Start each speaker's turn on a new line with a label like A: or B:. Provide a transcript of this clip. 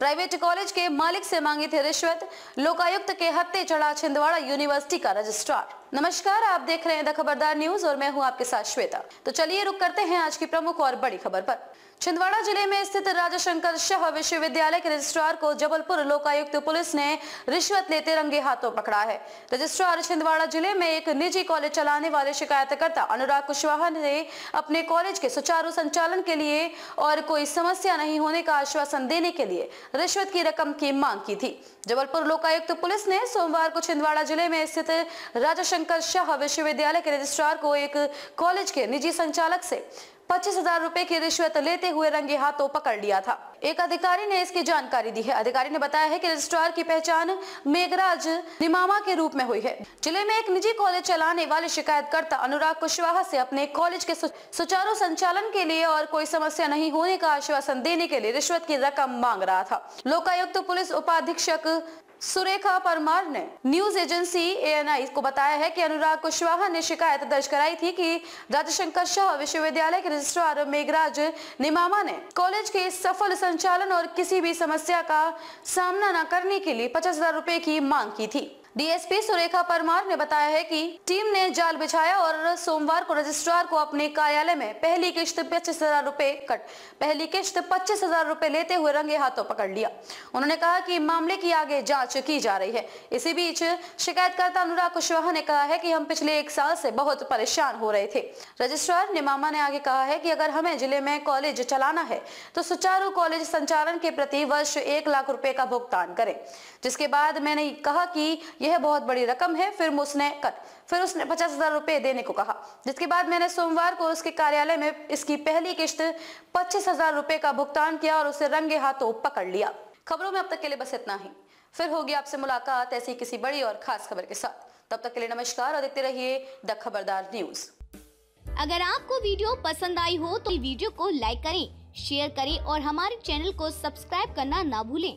A: private college के मालिक से मांगे थे रिश्वत लोकायुक्त के हत्ते चढ़ा छिंदवाड़ा यूनिवर्सिटी का रजिस्ट्रार नमस्कार आप देख रहे हैं द खबरदार न्यूज और मैं हूं आपके साथ श्वेता तो चलिए रुक करते हैं आज की प्रमुख और बड़ी खबर पर छिंदवाड़ा जिले में स्थित शंकर शाह विश्वविद्यालय के रजिस्ट्रार को जबलपुर लोकायुक्त पुलिस ने रिश्वत लेते रंगे हाथों पकड़ा है रजिस्ट्रार छिंदवाड़ा जिले में एक निजी कॉलेज चलाने वाले शिकायतकर्ता अनुराग कुशवाहा ने अपने कॉलेज के सुचारू संचालन के लिए और कोई समस्या नहीं होने का आश्वासन देने के लिए रिश्वत की रकम की मांग की थी जबलपुर लोकायुक्त पुलिस ने सोमवार को छिंदवाड़ा जिले में स्थित राजाशंकर शाह विश्वविद्यालय के रजिस्ट्रार को एक कॉलेज के निजी संचालक से पच्चीस हजार रूपए की रिश्वत लेते हुए रंगे हाथों पकड़ लिया था एक अधिकारी ने इसकी जानकारी दी है अधिकारी ने बताया है कि रजिस्ट्रार की पहचान मेघराज निमामा के रूप में हुई है जिले में एक निजी कॉलेज चलाने वाले शिकायतकर्ता अनुराग कुशवाहा से अपने कॉलेज के सुचारू संचालन के लिए और कोई समस्या नहीं होने का आश्वासन देने के लिए रिश्वत की रकम मांग रहा था लोकायुक्त पुलिस उपाधीक्षक सुरेखा परमार ने न्यूज एजेंसी एएनआई को बताया है कि अनुराग कुशवाहा ने शिकायत दर्ज कराई थी कि राजशंकर शाह विश्वविद्यालय के रजिस्ट्रार मेघराज निमामा ने कॉलेज के सफल संचालन और किसी भी समस्या का सामना न करने के लिए पचास हजार रूपए की मांग की थी डीएसपी सुरेखा परमार ने बताया है कि टीम ने जाल बिछाया और सोमवार को रजिस्ट्रार को अपने कार्यालय में पहली किश्त पच्चीस हजार रूपए कट पहली किश्त पच्चीस हजार रूपए लेते हुए रंगे हाथों पकड़ लिया उन्होंने कहा कि मामले की आगे जांच की जा रही है इसी बीच शिकायतकर्ता अनुराग कुशवाहा ने कहा है की हम पिछले एक साल से बहुत परेशान हो रहे थे रजिस्ट्रार निमामा ने आगे कहा है की अगर हमें जिले में कॉलेज चलाना है तो सुचारू कॉलेज संचालन के प्रति वर्ष एक लाख रूपए का भुगतान करे जिसके बाद मैंने कहा की यह बहुत बड़ी रकम है फिर उसने कर फिर उसने पचास हजार रुपए देने को कहा जिसके बाद मैंने सोमवार को उसके कार्यालय में इसकी पहली किश्त पच्चीस हजार रुपए का भुगतान किया और उसे रंगे हाथों पकड़ लिया खबरों में अब तक के लिए बस इतना ही फिर होगी आपसे मुलाकात ऐसी किसी बड़ी और खास खबर के साथ तब तक के लिए नमस्कार और देखते रहिए द खबरदार न्यूज अगर आपको वीडियो पसंद
B: आई हो तो वीडियो को लाइक करें शेयर करें और हमारे चैनल को सब्सक्राइब करना ना भूलें